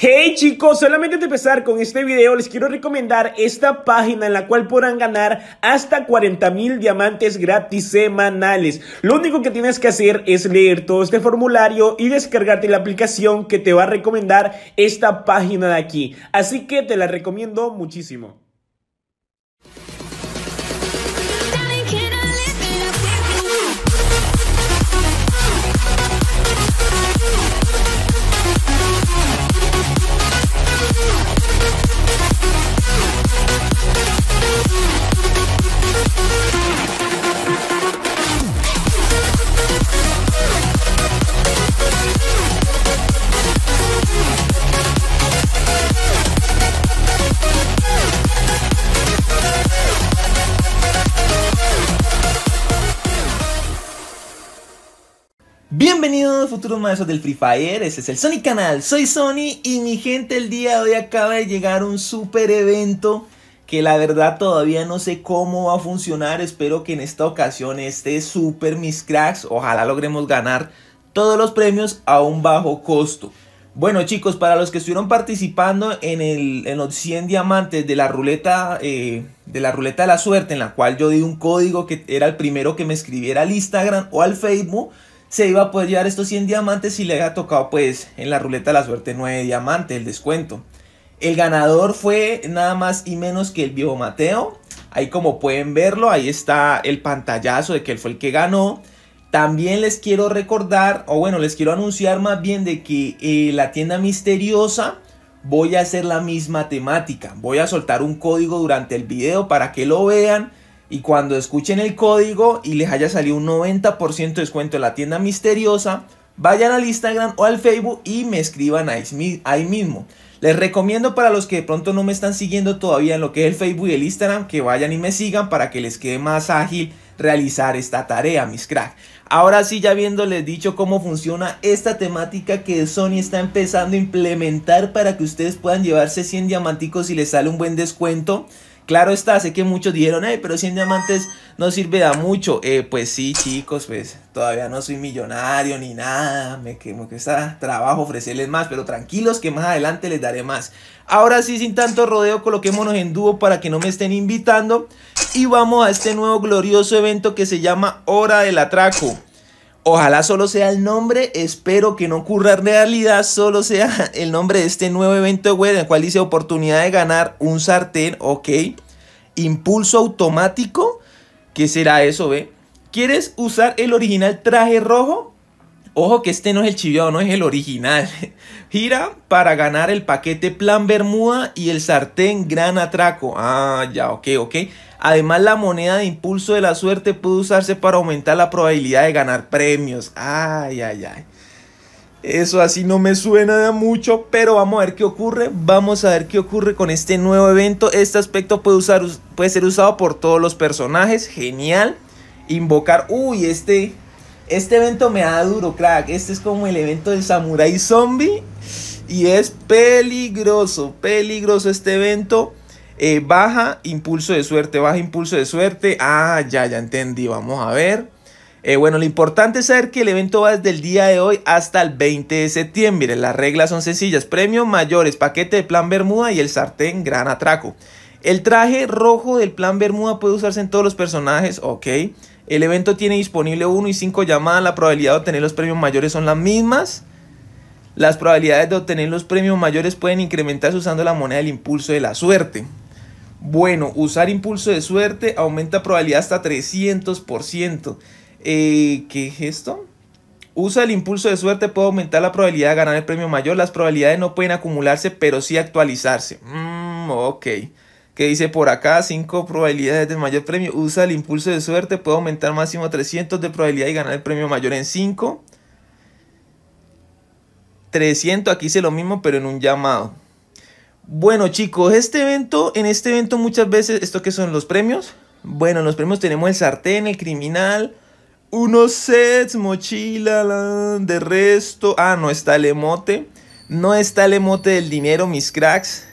Hey chicos, solamente de empezar con este video les quiero recomendar esta página en la cual podrán ganar hasta 40 mil diamantes gratis semanales. Lo único que tienes que hacer es leer todo este formulario y descargarte la aplicación que te va a recomendar esta página de aquí. Así que te la recomiendo muchísimo. de del Free Fire, ese es el Sony Canal, soy Sony y mi gente el día de hoy acaba de llegar un super evento que la verdad todavía no sé cómo va a funcionar, espero que en esta ocasión esté super mis cracks, ojalá logremos ganar todos los premios a un bajo costo. Bueno chicos, para los que estuvieron participando en, el, en los 100 diamantes de la, ruleta, eh, de la ruleta de la suerte, en la cual yo di un código que era el primero que me escribiera al Instagram o al Facebook, se iba a poder llevar estos 100 diamantes si le había tocado pues en la ruleta de la suerte 9 diamantes, el descuento. El ganador fue nada más y menos que el viejo Mateo. Ahí como pueden verlo, ahí está el pantallazo de que él fue el que ganó. También les quiero recordar, o bueno, les quiero anunciar más bien de que eh, la tienda misteriosa voy a hacer la misma temática. Voy a soltar un código durante el video para que lo vean y cuando escuchen el código y les haya salido un 90% de descuento en la tienda misteriosa, vayan al Instagram o al Facebook y me escriban ahí, mismo. Les recomiendo para los que de pronto no me están siguiendo todavía en lo que es el Facebook y el Instagram que vayan y me sigan para que les quede más ágil realizar esta tarea, mis crack. Ahora sí, ya viéndoles dicho cómo funciona esta temática que Sony está empezando a implementar para que ustedes puedan llevarse 100 diamanticos y les sale un buen descuento. Claro está, sé que muchos dijeron, pero 100 diamantes no sirve a mucho. Eh, pues sí, chicos, pues todavía no soy millonario ni nada. Me, que, está trabajo ofrecerles más, pero tranquilos que más adelante les daré más. Ahora sí, sin tanto rodeo, coloquémonos en dúo para que no me estén invitando. Y vamos a este nuevo glorioso evento que se llama Hora del Atraco. Ojalá solo sea el nombre, espero que no ocurra realidad, solo sea el nombre de este nuevo evento web en el cual dice oportunidad de ganar un sartén, ok. Impulso automático, ¿qué será eso, ve? ¿Quieres usar el original traje rojo? Ojo que este no es el chiviado, no es el original. Gira para ganar el paquete Plan Bermuda y el sartén Gran Atraco. Ah, ya, ok, ok. Además, la moneda de impulso de la suerte puede usarse para aumentar la probabilidad de ganar premios. Ay, ay, ay. Eso así no me suena de mucho, pero vamos a ver qué ocurre. Vamos a ver qué ocurre con este nuevo evento. Este aspecto puede, puede ser usado por todos los personajes. Genial. Invocar. Uy, este este evento me da duro, crack. Este es como el evento del Samurai Zombie. Y es peligroso, peligroso este evento. Eh, baja impulso de suerte, baja impulso de suerte. Ah, ya, ya entendí. Vamos a ver. Eh, bueno, lo importante es saber que el evento va desde el día de hoy hasta el 20 de septiembre. Las reglas son sencillas. Premios mayores, paquete de plan Bermuda y el sartén gran atraco. El traje rojo del plan Bermuda puede usarse en todos los personajes, ok. El evento tiene disponible 1 y 5 llamadas. La probabilidad de obtener los premios mayores son las mismas. Las probabilidades de obtener los premios mayores pueden incrementarse usando la moneda del impulso de la suerte. Bueno, usar impulso de suerte aumenta la probabilidad hasta 300%. Eh, ¿Qué es esto? Usa el impulso de suerte puede aumentar la probabilidad de ganar el premio mayor. Las probabilidades no pueden acumularse, pero sí actualizarse. Mm, ok que dice por acá 5 probabilidades del mayor premio. Usa el impulso de suerte, puede aumentar máximo 300 de probabilidad y ganar el premio mayor en 5. 300, aquí hice lo mismo pero en un llamado. Bueno chicos, este evento, en este evento muchas veces, ¿esto qué son los premios? Bueno, los premios tenemos el sartén, el criminal, unos sets, mochila, de resto. Ah, no está el emote. No está el emote del dinero, mis cracks.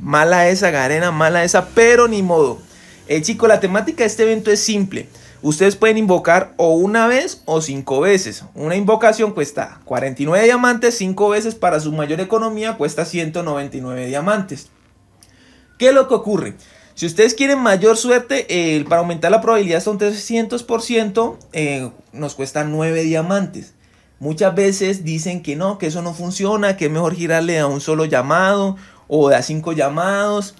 Mala esa, Garena, mala esa, pero ni modo. Eh, chicos, la temática de este evento es simple. Ustedes pueden invocar o una vez o cinco veces. Una invocación cuesta 49 diamantes, cinco veces para su mayor economía cuesta 199 diamantes. ¿Qué es lo que ocurre? Si ustedes quieren mayor suerte, para aumentar la probabilidad hasta un 300%, nos cuesta 9 diamantes. Muchas veces dicen que no, que eso no funciona, que es mejor girarle a un solo llamado o da cinco llamados.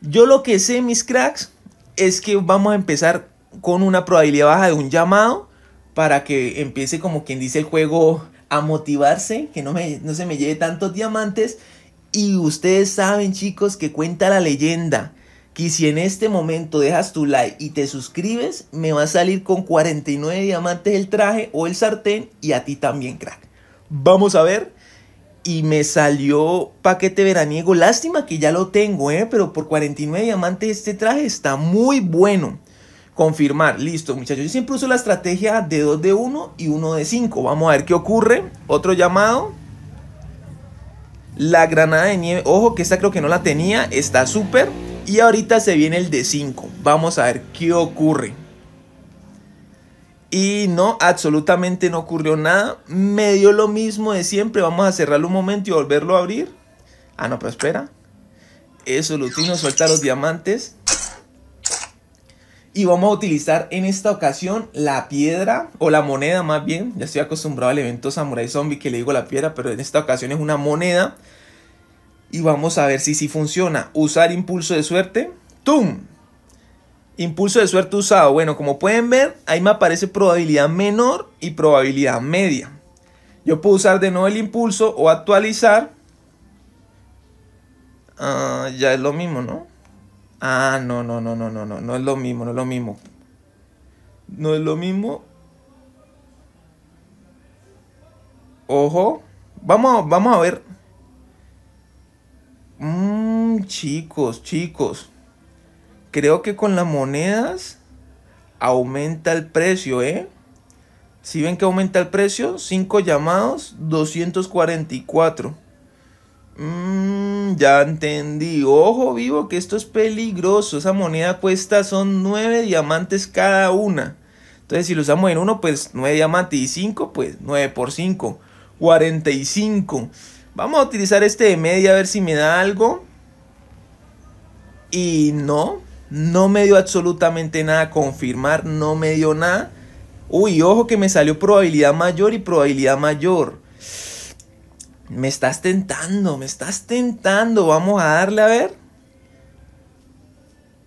Yo lo que sé, mis cracks, es que vamos a empezar con una probabilidad baja de un llamado para que empiece como quien dice el juego a motivarse, que no, no se me lleve tantos diamantes. Y ustedes saben chicos que cuenta la leyenda que si en este momento dejas tu like y te suscribes, me va a salir con 49 diamantes el traje o el sartén y a ti también, crack. Vamos a ver y me salió paquete veraniego. Lástima que ya lo tengo, ¿eh? pero por 49 diamantes este traje está muy bueno. Confirmar, listo muchachos. Yo siempre uso la estrategia de 2 de 1 y 1 de 5. Vamos a ver qué ocurre. Otro llamado. La granada de nieve. Ojo que esta creo que no la tenía. Está súper. Y ahorita se viene el de 5. Vamos a ver qué ocurre. Y no, absolutamente no ocurrió nada. Me dio lo mismo de siempre. Vamos a cerrarlo un momento y volverlo a abrir. Ah, no, pero espera. Eso, Lutino, suelta los diamantes. Y vamos a utilizar en esta ocasión la piedra o la moneda más bien. Ya estoy acostumbrado al evento Samurai Zombie que le digo la piedra, pero en esta ocasión es una moneda. Y vamos a ver si si funciona. Usar impulso de suerte. ¡Tum! Impulso de suerte usado. Bueno, como pueden ver, ahí me aparece probabilidad menor y probabilidad media. Yo puedo usar de nuevo el impulso o actualizar. Ah, ya es lo mismo, ¿no? Ah, no, no, no, no, no, no, no es lo mismo, no es lo mismo. No es lo mismo. Ojo. Vamos, vamos a ver. Mmm, chicos, chicos. Creo que con las monedas aumenta el precio, ¿eh? Si ven que aumenta el precio, 5 llamados, 244. Mmm, ya entendí. Ojo vivo que esto es peligroso. Esa moneda cuesta son 9 diamantes cada una. Entonces, si lo usamos en uno, pues 9 diamantes y 5, pues 9 por 5, 45. Vamos a utilizar este de media a ver si me da algo. Y no, no me dio absolutamente nada. Confirmar no me dio nada. Uy, ojo que me salió probabilidad mayor y probabilidad mayor. Me estás tentando, me estás tentando. Vamos a darle a ver.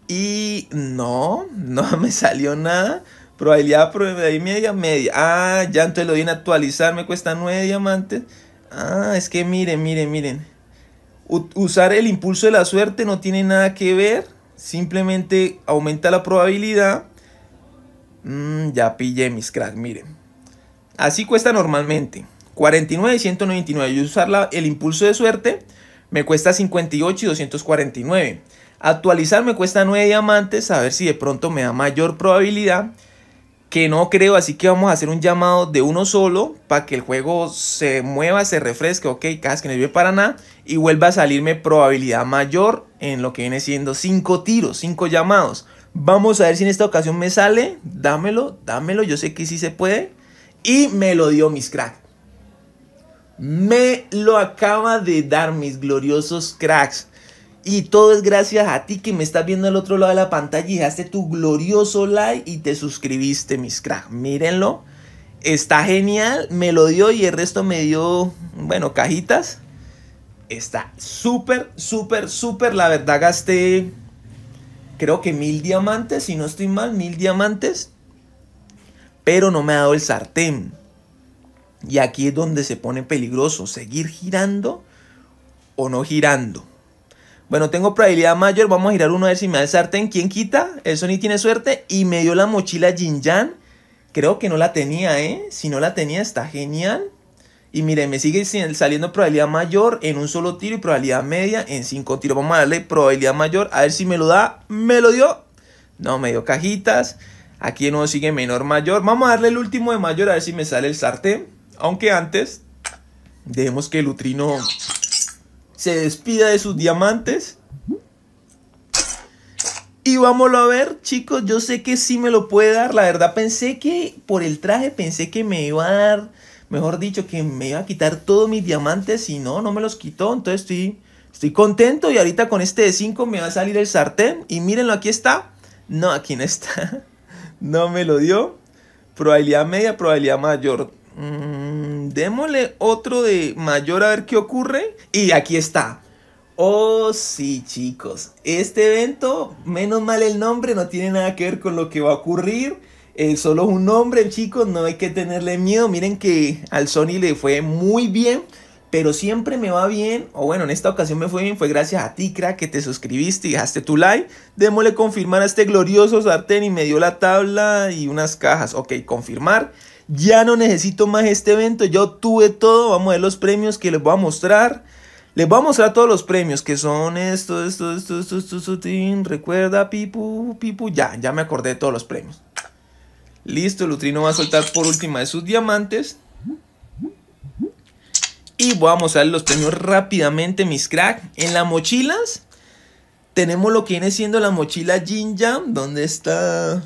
Y no, no me salió nada. Probabilidad, probabilidad media, media. Ah, ya entonces lo di a actualizar. Me cuesta 9 diamantes. Ah, es que miren, miren, miren. usar el impulso de la suerte no tiene nada que ver. Simplemente aumenta la probabilidad. Mm, ya pillé mis crack, miren. Así cuesta normalmente. 49 y 199. Yo usar el impulso de suerte me cuesta 58 y 249. Actualizar me cuesta 9 diamantes. A ver si de pronto me da mayor probabilidad que no creo, así que vamos a hacer un llamado de uno solo para que el juego se mueva, se refresque, ok, cajas que no sirve para nada y vuelva a salirme probabilidad mayor en lo que viene siendo 5 tiros, 5 llamados. Vamos a ver si en esta ocasión me sale, dámelo, dámelo, yo sé que sí se puede y me lo dio mis cracks. Me lo acaba de dar mis gloriosos cracks. Y todo es gracias a ti que me estás viendo al otro lado de la pantalla y dejaste tu glorioso like y te suscribiste, mis crack. Mírenlo. Está genial. Me lo dio y el resto me dio, bueno, cajitas. Está súper, súper, súper. La verdad gasté, creo que mil diamantes, si no estoy mal, mil diamantes. Pero no me ha dado el sartén. Y aquí es donde se pone peligroso. Seguir girando o no girando. Bueno, tengo probabilidad mayor. Vamos a girar uno a ver si me da el sartén. ¿Quién quita? Eso ni tiene suerte. Y me dio la mochila Jinjan. Creo que no la tenía, ¿eh? Si no la tenía, está genial. Y mire, me sigue saliendo probabilidad mayor en un solo tiro y probabilidad media en cinco tiros. Vamos a darle probabilidad mayor. A ver si me lo da. Me lo dio. No, me dio cajitas. Aquí no sigue menor mayor. Vamos a darle el último de mayor a ver si me sale el sartén. Aunque antes, Debemos que el Utrino se despida de sus diamantes. Y vámonos a ver, chicos. Yo sé que sí me lo puede dar. La verdad pensé que por el traje pensé que me iba a dar, mejor dicho, que me iba a quitar todos mis diamantes. Y no, no me los quitó. Entonces estoy, estoy contento. Y ahorita con este de 5 me va a salir el sartén. Y mírenlo, aquí está. No, aquí no está. No me lo dio. Probabilidad media, probabilidad mayor. Mm, démosle otro de mayor a ver qué ocurre. Y aquí está. Oh, sí, chicos. Este evento, menos mal el nombre, no tiene nada que ver con lo que va a ocurrir. Eh, solo un nombre, chicos, no hay que tenerle miedo. Miren que al Sony le fue muy bien, pero siempre me va bien. O bueno, en esta ocasión me fue bien, fue gracias a ti, crack, que te suscribiste y dejaste tu like. Démosle confirmar a este glorioso sartén y me dio la tabla y unas cajas. Ok, confirmar ya no necesito más este evento, Yo tuve todo, vamos a ver los premios que les voy a mostrar. Les voy a mostrar todos los premios que son esto, esto, esto, esto, esto, recuerda, pipu, pipu, ya, ya me acordé de todos los premios. Listo, Lutrino va a soltar por última de sus diamantes. Y voy a mostrarles los premios rápidamente, mis crack. En las mochilas tenemos lo que viene siendo la mochila Jinjam ¿Dónde está?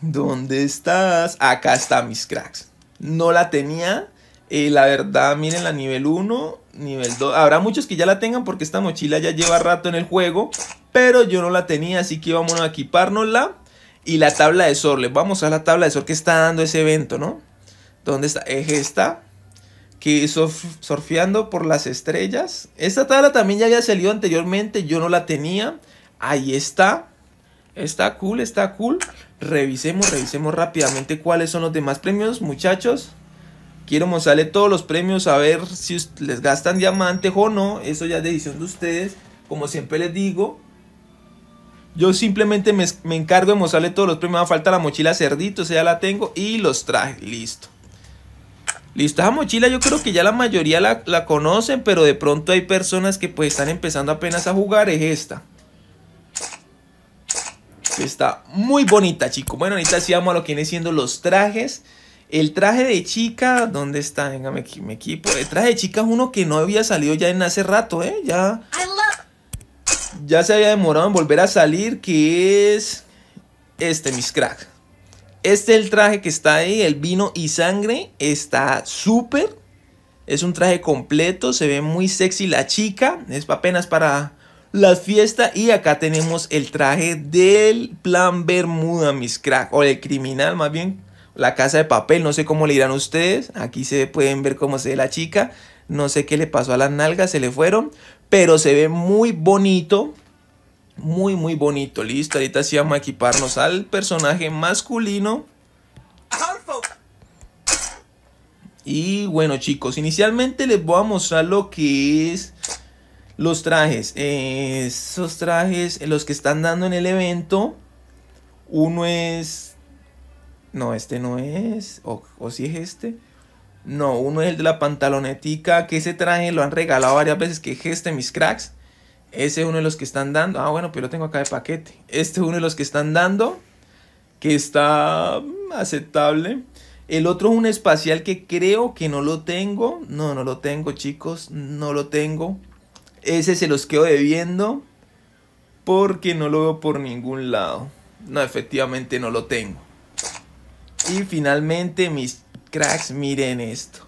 ¿Dónde estás? Acá está, mis cracks. No la tenía. Eh, la verdad, miren la nivel 1, nivel 2. Habrá muchos que ya la tengan porque esta mochila ya lleva rato en el juego. Pero yo no la tenía, así que vamos a equipárnosla. Y la tabla de sol. vamos a la tabla de Sor que está dando ese evento, ¿no? ¿Dónde está? Es esta. Que surf, surfeando por las estrellas. Esta tabla también ya había salido anteriormente. Yo no la tenía. Ahí está. Está cool, está cool revisemos, revisemos rápidamente cuáles son los demás premios, muchachos. Quiero mostrarle todos los premios, a ver si les gastan diamantes o no. Eso ya es decisión de ustedes. Como siempre les digo, yo simplemente me, encargo de mostrarle todos los premios. Me falta la mochila cerdito, sea, ya la tengo. Y los traje, listo. Listo, esa mochila yo creo que ya la mayoría la, la conocen, pero de pronto hay personas que pues están empezando apenas a jugar, es esta está muy bonita, chico. Bueno, ahorita sí vamos a lo que viene siendo los trajes. El traje de chica, ¿dónde está? Venga, me, me, equipo. El traje de chica es uno que no había salido ya en hace rato, ¿eh? Ya. Ya se había demorado en volver a salir, que es. Este, mis crack. Este es el traje que está ahí, el vino y sangre. Está súper. Es un traje completo, se ve muy sexy la chica. Es apenas para las fiestas y acá tenemos el traje del plan Bermuda, mis crack, o el criminal más bien, la casa de papel, no sé cómo le dirán ustedes, aquí se pueden ver cómo se ve la chica, no sé qué le pasó a las nalgas, se le fueron, pero se ve muy bonito, muy muy bonito, listo, ahorita sí vamos a equiparnos al personaje masculino. Y bueno chicos, inicialmente les voy a mostrar lo que es los trajes, eh, esos trajes, eh, los que están dando en el evento, uno es... No, este no es, o, o si es este. No, uno es el de la pantalonetica, que ese traje lo han regalado varias veces, que es este, mis cracks. Ese es uno de los que están dando. Ah, bueno, pero lo tengo acá de paquete. Este es uno de los que están dando. Que está aceptable. El otro es un espacial que creo que no lo tengo. No, no lo tengo, chicos. No lo tengo. Ese se los quedo debiendo porque no lo veo por ningún lado. No, efectivamente no lo tengo. Y finalmente, mis cracks, miren esto.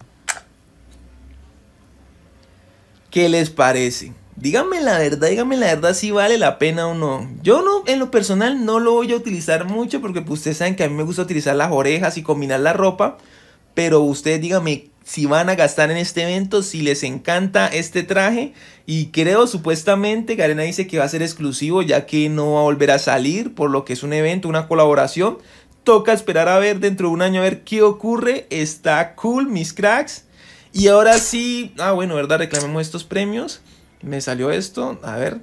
¿Qué les parece? Díganme la verdad, díganme la verdad si vale la pena o no. Yo no, en lo personal no lo voy a utilizar mucho porque pues, ustedes saben que a mí me gusta utilizar las orejas y combinar la ropa. Pero ustedes díganme si van a gastar en este evento, si les encanta este traje. Y creo, supuestamente, Garena dice que va a ser exclusivo, ya que no va a volver a salir, por lo que es un evento, una colaboración. Toca esperar a ver dentro de un año a ver qué ocurre. Está cool, mis cracks. Y ahora sí, ah, bueno, ¿verdad? Reclamemos estos premios. Me salió esto, a ver.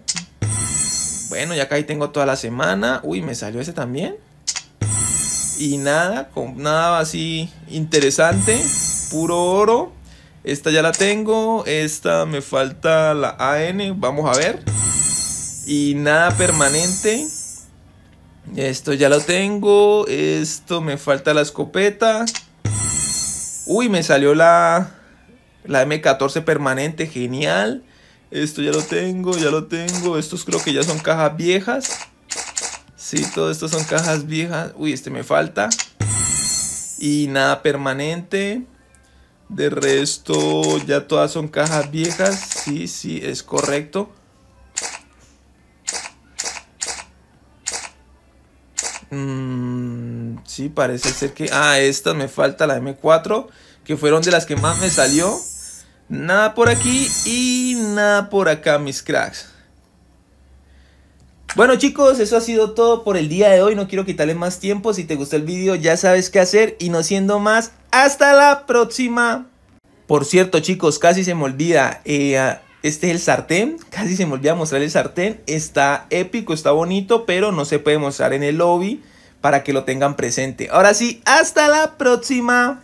Bueno, ya acá ahí tengo toda la semana. Uy, me salió ese también. Y nada, con nada así interesante puro oro. Esta ya la tengo. Esta me falta la AN. Vamos a ver. Y nada permanente. Esto ya lo tengo. Esto me falta la escopeta. Uy, me salió la, la M14 permanente. Genial. Esto ya lo tengo, ya lo tengo. Estos creo que ya son cajas viejas. si, todo esto son cajas viejas. Uy, este me falta. Y nada permanente. De resto, ya todas son cajas viejas. Sí, sí, es correcto. Mm, sí, parece ser que... Ah, esta me falta, la M4, que fueron de las que más me salió. Nada por aquí y nada por acá, mis cracks. Bueno chicos, eso ha sido todo por el día de hoy, no quiero quitarle más tiempo, si te gustó el video, ya sabes qué hacer y no siendo más, hasta la próxima. Por cierto, chicos, casi se me olvida. Eh, este es el sartén. Casi se me olvida mostrar el sartén. Está épico, está bonito, pero no se puede mostrar en el lobby para que lo tengan presente. Ahora sí, hasta la próxima.